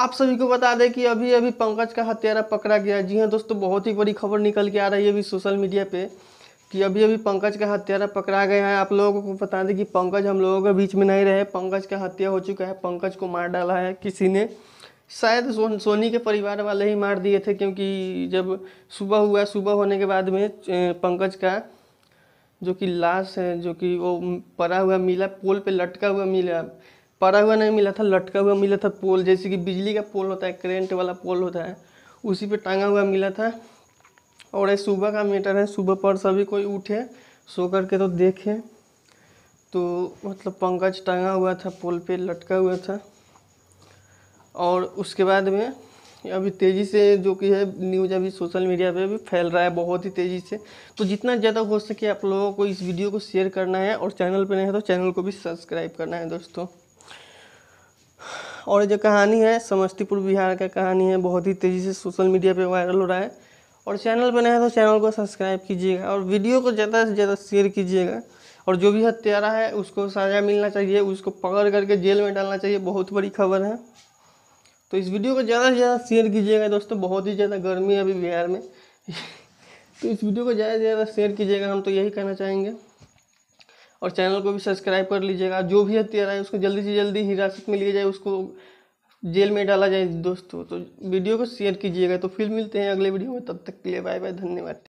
आप सभी को बता दें कि अभी अभी पंकज का हत्यारा पकड़ा गया जी हाँ दोस्तों बहुत ही बड़ी खबर निकल के आ रही है अभी सोशल मीडिया पे कि अभी अभी पंकज का हत्यारा पकड़ा गया है आप लोगों को बता दें कि पंकज हम लोगों के बीच में नहीं रहे पंकज का हत्या हो चुका है पंकज को मार डाला है किसी ने शायद सो, सोनी के परिवार वाले ही मार दिए थे क्योंकि जब सुबह हुआ सुबह होने के बाद में पंकज का जो कि लाश है जो कि वो पड़ा हुआ मिला पोल पे लटका हुआ मिला पड़ा हुआ नहीं मिला था लटका हुआ मिला था पोल जैसे कि बिजली का पोल होता है करेंट वाला पोल होता है उसी पे टांगा हुआ मिला था और ये सुबह का मीटर है सुबह पर सभी कोई उठे सो करके तो देखे तो मतलब पंकज टांगा हुआ था पोल पे लटका हुआ था और उसके बाद में अभी तेज़ी से जो कि है न्यूज़ अभी सोशल मीडिया पे भी फैल रहा है बहुत ही तेज़ी से तो जितना ज़्यादा हो सके आप लोगों को इस वीडियो को शेयर करना है और चैनल पे नहीं है तो चैनल को भी सब्सक्राइब करना है दोस्तों और जो कहानी है समस्तीपुर बिहार का कहानी है बहुत ही तेज़ी से सोशल मीडिया पे वायरल हो रहा है और चैनल पर नया है तो चैनल को सब्सक्राइब कीजिएगा और वीडियो को ज़्यादा से ज़्यादा शेयर कीजिएगा और जो भी हत्यारा है उसको सज़ा मिलना चाहिए उसको पकड़ करके जेल में डालना चाहिए बहुत बड़ी खबर है तो इस वीडियो को ज़्यादा से ज़्यादा शेयर कीजिएगा दोस्तों बहुत ही ज़्यादा गर्मी है अभी बिहार में तो इस वीडियो को ज़्यादा से ज़्यादा शेयर कीजिएगा हम तो यही कहना चाहेंगे और चैनल को भी सब्सक्राइब कर लीजिएगा जो भी हथियार है उसको जल्दी से जल्दी हिरासत में लिया जाए उसको जेल में डाला जाए दोस्तों तो वीडियो को शेयर कीजिएगा तो फिर मिलते हैं अगले वीडियो में तब तक के लिए बाय बाय धन्यवाद